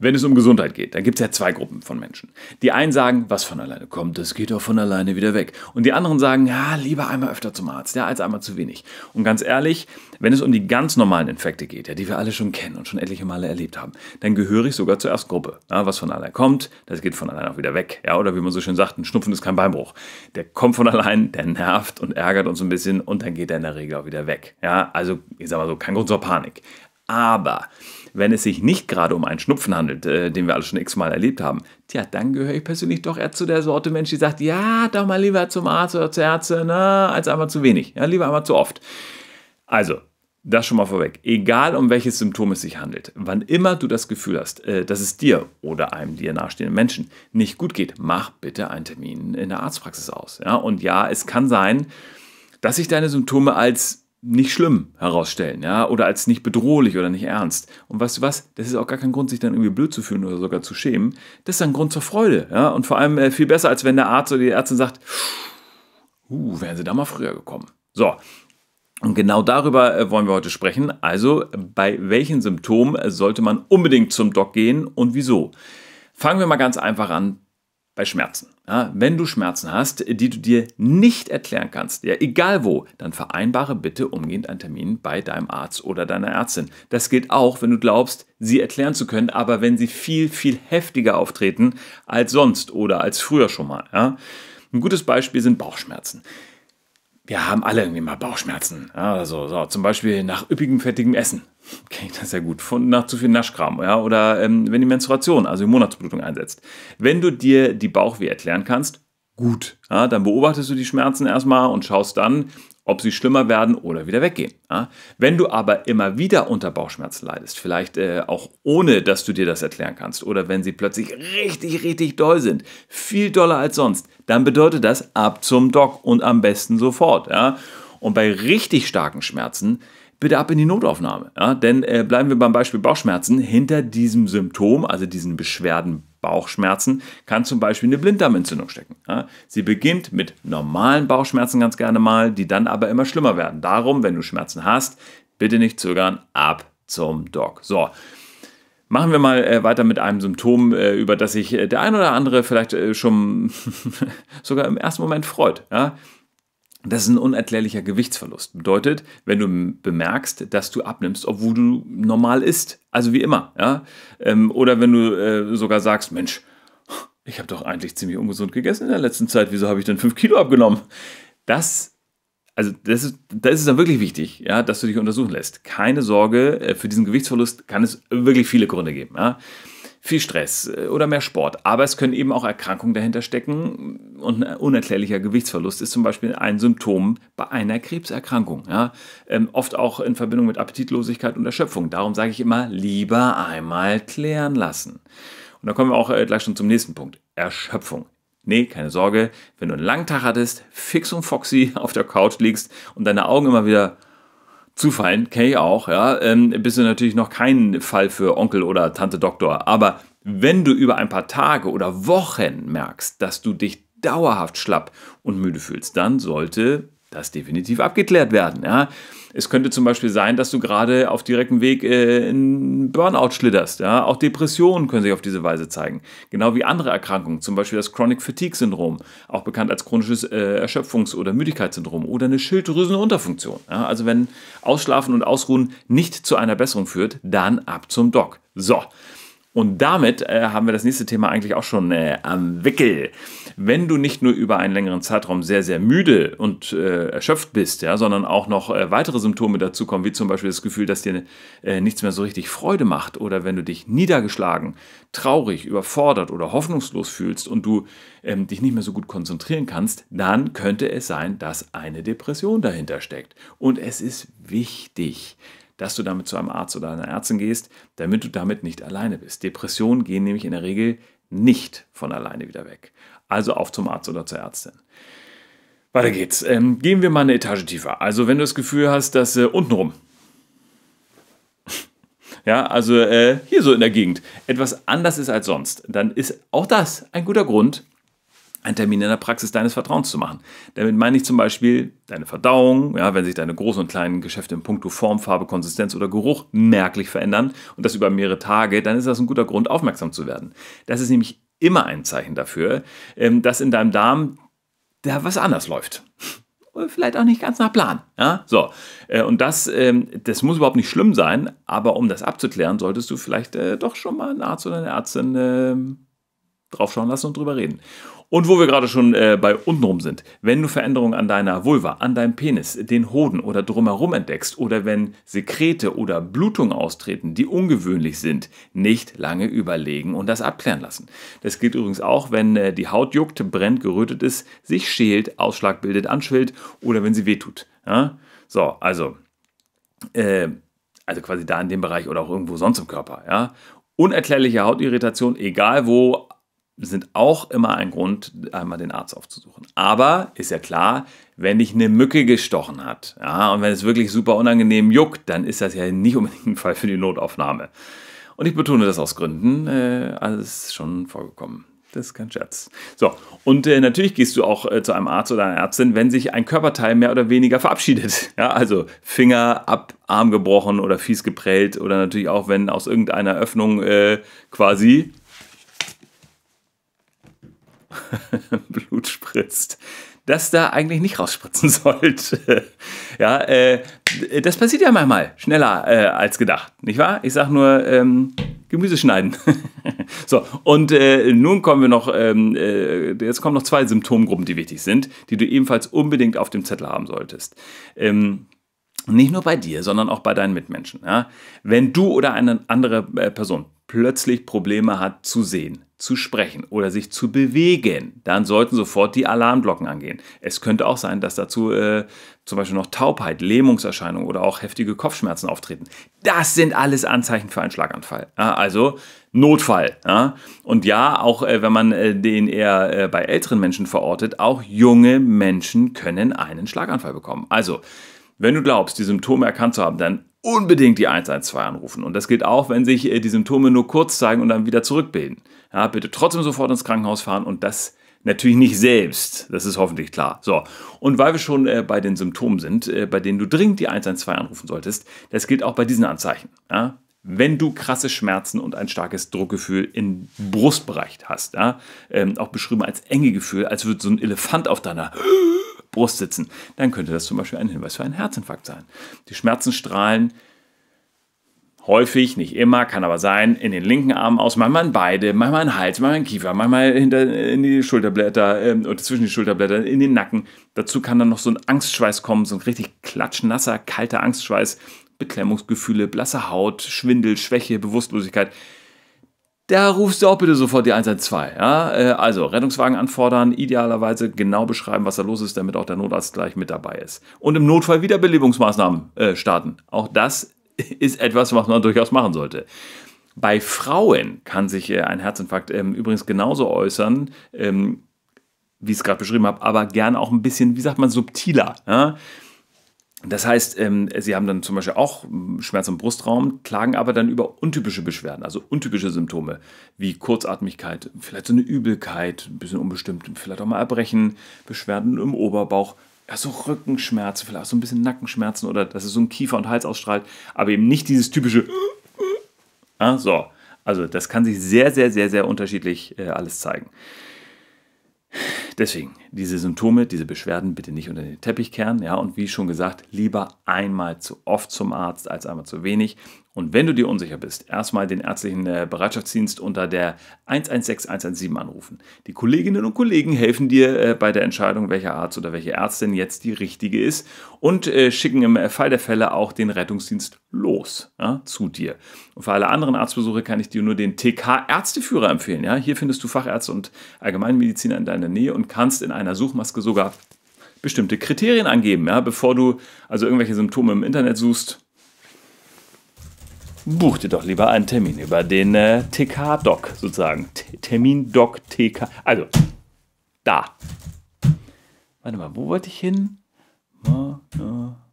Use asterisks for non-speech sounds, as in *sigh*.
Wenn es um Gesundheit geht, dann gibt es ja zwei Gruppen von Menschen. Die einen sagen, was von alleine kommt, das geht doch von alleine wieder weg. Und die anderen sagen, ja, lieber einmal öfter zum Arzt, ja, als einmal zu wenig. Und ganz ehrlich, wenn es um die ganz normalen Infekte geht, ja, die wir alle schon kennen und schon etliche Male erlebt haben, dann gehöre ich sogar zur ersten Gruppe. Ja, was von alleine kommt, das geht von alleine auch wieder weg. Ja, oder wie man so schön sagt, ein Schnupfen ist kein Beinbruch. Der kommt von allein, der nervt und ärgert uns ein bisschen und dann geht er in der Regel auch wieder weg. Ja, also, ich sag mal so, kein Grund zur Panik. Aber wenn es sich nicht gerade um einen Schnupfen handelt, äh, den wir alle schon x-mal erlebt haben, tja, dann gehöre ich persönlich doch eher zu der Sorte Mensch, die sagt, ja, doch mal lieber zum Arzt oder zur Ärztin, na, ne, als einmal zu wenig, ja, lieber einmal zu oft. Also, das schon mal vorweg. Egal um welches Symptom es sich handelt, wann immer du das Gefühl hast, äh, dass es dir oder einem dir nahestehenden Menschen nicht gut geht, mach bitte einen Termin in der Arztpraxis aus. Ja? Und ja, es kann sein, dass sich deine Symptome als nicht schlimm herausstellen, ja, oder als nicht bedrohlich oder nicht ernst. Und weißt du was? Das ist auch gar kein Grund, sich dann irgendwie blöd zu fühlen oder sogar zu schämen. Das ist ein Grund zur Freude, ja, und vor allem äh, viel besser, als wenn der Arzt oder die Ärztin sagt, uh, wären sie da mal früher gekommen. So. Und genau darüber äh, wollen wir heute sprechen. Also, bei welchen Symptomen sollte man unbedingt zum Doc gehen und wieso? Fangen wir mal ganz einfach an bei Schmerzen. Ja, wenn du Schmerzen hast, die du dir nicht erklären kannst, ja, egal wo, dann vereinbare bitte umgehend einen Termin bei deinem Arzt oder deiner Ärztin. Das gilt auch, wenn du glaubst, sie erklären zu können, aber wenn sie viel, viel heftiger auftreten als sonst oder als früher schon mal. Ja. Ein gutes Beispiel sind Bauchschmerzen wir haben alle irgendwie mal Bauchschmerzen. Ja, oder so, also, so. Zum Beispiel nach üppigem, fettigem Essen. *laughs* Kenne ich das ja gut. Von, nach zu viel Naschkram. Ja, oder ähm, wenn die Menstruation, also die Monatsblutung einsetzt. Wenn du dir die Bauchweh erklären kannst, gut. Ja, dann beobachtest du die Schmerzen erstmal und schaust dann, ob sie schlimmer werden oder wieder weggehen. Wenn du aber immer wieder unter Bauchschmerzen leidest, vielleicht äh, auch ohne, dass du dir das erklären kannst, oder wenn sie plötzlich richtig, richtig doll sind, viel doller als sonst, dann bedeutet das ab zum Doc und am besten sofort. Und bei richtig starken Schmerzen bitte ab in die Notaufnahme. denn äh, bleiben wir beim Beispiel Bauchschmerzen. Hinter diesem Symptom, also diesen Beschwerden Bauchschmerzen kann zum Beispiel eine Blinddarmentzündung stecken. Sie beginnt mit normalen Bauchschmerzen ganz gerne mal, die dann aber immer schlimmer werden. Darum, wenn du Schmerzen hast, bitte nicht zögern, ab zum Doc. So. Machen wir mal äh, weiter mit einem Symptom, äh, über das sich äh, der ein oder andere vielleicht schon *laughs* sogar im ersten Moment freut. Das ist ein unerklärlicher Gewichtsverlust. Bedeutet, wenn du bemerkst, dass du abnimmst, obwohl du normal isst. Also wie immer. Ja? Ähm, oder wenn du äh, sogar sagst, Mensch, ich habe doch eigentlich ziemlich ungesund gegessen in der letzten Zeit. Wieso habe ich denn fünf Kilo abgenommen? Das also das ist, das ist dann wirklich wichtig, ja, dass du dich untersuchen lässt. Keine Sorge, äh, für diesen Gewichtsverlust kann es wirklich viele Gründe geben. Ja viel Stress äh, oder mehr Sport. Aber es können eben auch Erkrankungen dahinter stecken und ein unerklärlicher Gewichtsverlust ist zum Beispiel ein Symptom bei einer Krebserkrankung. Ja? Ähm, oft auch in Verbindung mit Appetitlosigkeit und Erschöpfung. Darum sage ich immer, lieber einmal klären lassen. Und da kommen wir auch äh, gleich schon zum nächsten Punkt. Erschöpfung. Nee, keine Sorge, wenn du einen langen Tag hattest, fix und foxy *laughs* auf der Couch liegst und deine Augen immer wieder zufallen, fein, Kay auch, ja, ähm, bist du natürlich noch kein Fall für Onkel oder Tante Doktor. Aber wenn du über ein paar Tage oder Wochen merkst, dass du dich dauerhaft schlapp und müde fühlst, dann sollte das definitiv abgeklärt werden. Ja. Es könnte zum Beispiel sein, dass du gerade auf direktem Weg äh, in Burnout schlitterst. Ja? Auch Depressionen können sich auf diese Weise zeigen. Genau wie andere Erkrankungen, zum Beispiel das Chronic Fatigue Syndrom, auch bekannt als chronisches äh, Erschöpfungs- oder Müdigkeitssyndrom oder eine Schilddrüsenunterfunktion. Ja? Also wenn Ausschlafen und Ausruhen nicht zu einer Besserung führt, dann ab zum Doc. So. Und damit äh, haben wir das nächste Thema eigentlich auch schon äh, am Wickel. Wenn du nicht nur über einen längeren Zeitraum sehr, sehr müde und äh, erschöpft bist, ja, sondern auch noch äh, weitere Symptome dazukommen, wie zum Beispiel das Gefühl, dass dir äh, nichts mehr so richtig Freude macht oder wenn du dich niedergeschlagen, traurig, überfordert oder hoffnungslos fühlst und du ähm, dich nicht mehr so gut konzentrieren kannst, dann könnte es sein, dass eine Depression dahinter steckt. Und es ist wichtig, dass du damit zu einem Arzt oder einer Ärztin gehst, damit du damit nicht alleine bist. Depressionen gehen nämlich in der Regel nicht von alleine wieder weg. Also auf zum Arzt oder zur Ärztin. Weiter geht's. Ähm, gehen wir mal eine Etage tiefer. Also wenn du das Gefühl hast, dass äh, untenrum, *laughs* ja, also äh, hier so in der Gegend, etwas anders ist als sonst, dann ist auch das ein guter Grund, einen Termin in der Praxis deines Vertrauens zu machen. Damit meine ich zum Beispiel deine Verdauung, ja, wenn sich deine großen und kleinen Geschäfte in puncto Form, Farbe, Konsistenz oder Geruch merklich verändern und das über mehrere Tage, dann ist das ein guter Grund, aufmerksam zu werden. Das ist nämlich immer ein Zeichen dafür, ähm, dass in deinem Darm da was anders läuft. Oder vielleicht auch nicht ganz nach Plan. Ja? So. Äh, und das, ähm, das muss überhaupt nicht schlimm sein, aber um das abzuklären, solltest du vielleicht äh, doch schon mal einen Arzt oder eine Ärztin ähm, draufschauen lassen und drüber reden. Und wo wir gerade schon äh, bei untenrum sind, wenn du Veränderungen an deiner Vulva, an deinem Penis, den Hoden oder drumherum entdeckst oder wenn Sekrete oder Blutungen austreten, die ungewöhnlich sind, nicht lange überlegen und das abklären lassen. Das gilt übrigens auch, wenn äh, die Haut juckt, brennt, gerötet ist, sich schält, Ausschlag bildet, anschwillt oder wenn sie wehtut. Ja? So, also, äh, also quasi da in dem Bereich oder auch irgendwo sonst im Körper. Ja? Unerklärliche Hautirritation, egal wo, sind auch immer ein Grund, einmal den Arzt aufzusuchen. Aber ist ja klar, wenn dich eine Mücke gestochen hat ja, und wenn es wirklich super unangenehm juckt, dann ist das ja nicht unbedingt ein Fall für die Notaufnahme. Und ich betone das aus Gründen, äh, alles schon vorgekommen. Das ist kein Scherz. So, und äh, natürlich gehst du auch äh, zu einem Arzt oder einer Ärztin, wenn sich ein Körperteil mehr oder weniger verabschiedet. *laughs* Ja, also Finger ab, Arm gebrochen oder fies geprellt oder natürlich auch, wenn aus irgendeiner Öffnung äh, quasi *laughs* Blut spritzt, das da eigentlich nicht rausspritzen *laughs* sollte. ja, äh, das passiert ja manchmal schneller äh, als gedacht, nicht wahr? Ich sage nur ähm, Gemüse schneiden. *laughs* so, und äh, nun kommen wir noch, ähm, äh, jetzt kommen noch zwei Symptomgruppen, die wichtig sind, die du ebenfalls unbedingt auf dem Zettel haben solltest. Ähm, nicht nur bei dir, sondern auch bei deinen Mitmenschen. Ja? Wenn du oder eine andere äh, Person plötzlich Probleme hat zu sehen, zu sprechen oder sich zu bewegen, dann sollten sofort die Alarmglocken angehen. Es könnte auch sein, dass dazu äh, zum Beispiel noch Taubheit, Lähmungserscheinungen oder auch heftige Kopfschmerzen auftreten. Das sind alles Anzeichen für einen Schlaganfall. Ja, also Notfall. Ja? Und ja, auch äh, wenn man äh, den eher äh, bei älteren Menschen verortet, auch junge Menschen können einen Schlaganfall bekommen. Also, wenn du glaubst, die Symptome erkannt zu haben, dann unbedingt die 112 anrufen. Und das gilt auch, wenn sich äh, die Symptome nur kurz zeigen und dann wieder zurückbilden. Ja, bitte trotzdem sofort ins Krankenhaus fahren und das natürlich nicht selbst. Das ist hoffentlich klar. So, und weil wir schon äh, bei den Symptomen sind, äh, bei denen du dringend die 112 anrufen solltest, das gilt auch bei diesen Anzeichen. Ja? Wenn du krasse Schmerzen und ein starkes Druckgefühl im Brustbereich hast, ja? ähm, auch beschrieben als enge Gefühl, als würde so ein Elefant auf deiner Brust sitzen, dann könnte das zum Beispiel ein Hinweis für einen Herzinfarkt sein. Die Schmerzen strahlen häufig, nicht immer, kann aber sein, in den linken Arm aus, manchmal in beide, manchmal in den Hals, manchmal in den Kiefer, manchmal hinter, in die Schulterblätter äh, oder zwischen die Schulterblätter, in den Nacken. Dazu kann dann noch so ein Angstschweiß kommen, so ein richtig klatschnasser, kalter Angstschweiß, Beklemmungsgefühle, blasse Haut, Schwindel, Schwäche, Bewusstlosigkeit da rufst du auch bitte sofort die 112. Ja? Äh, also Rettungswagen anfordern, idealerweise genau beschreiben, was da los ist, damit auch der Notarzt gleich mit dabei ist. Und im Notfall Wiederbelebungsmaßnahmen äh, starten. Auch das *laughs* ist etwas, was man durchaus machen sollte. Bei Frauen kann sich äh, ein Herzinfarkt ähm, übrigens genauso äußern. Ähm, wie ich es gerade beschrieben habe, aber gerne auch ein bisschen, wie sagt man, subtiler. Ja? Das heißt, ähm, sie haben dann zum Beispiel auch hm, Schmerz im Brustraum, klagen aber dann über untypische Beschwerden, also untypische Symptome wie Kurzatmigkeit, vielleicht so eine Übelkeit, ein bisschen unbestimmt, vielleicht auch mal Erbrechen, Beschwerden im Oberbauch, ja, so Rückenschmerzen, vielleicht auch so ein bisschen Nackenschmerzen oder dass es so ein Kiefer- und Hals ausstrahlt, aber eben nicht dieses typische. Ah, so. Also, das kann sich sehr, sehr, sehr, sehr unterschiedlich äh, alles zeigen. Deswegen, diese Symptome, diese Beschwerden bitte nicht unter den Teppich kehren. Ja, und wie schon gesagt, lieber einmal zu oft zum Arzt als einmal zu wenig. Und wenn du dir unsicher bist, erstmal den ärztlichen äh, Bereitschaftsdienst unter der 116 117 anrufen. Die Kolleginnen und Kollegen helfen dir äh, bei der Entscheidung, welcher Arzt oder welche Ärztin jetzt die richtige ist und äh, schicken im Fall der Fälle auch den Rettungsdienst los ja, zu dir. Und für alle anderen Arztbesuche kann ich dir nur den TK-Ärzteführer empfehlen. Ja, hier findest du Fachärzte und Allgemeinmediziner in deiner Nähe und kannst in einer Suchmaske sogar bestimmte Kriterien angeben, ja, bevor du also irgendwelche Symptome im Internet suchst buch dir doch lieber einen Termin über den äh, TK-Doc sozusagen. T Termin Doc TK. Also, da. Warte mal, wo wollte ich hin? Mono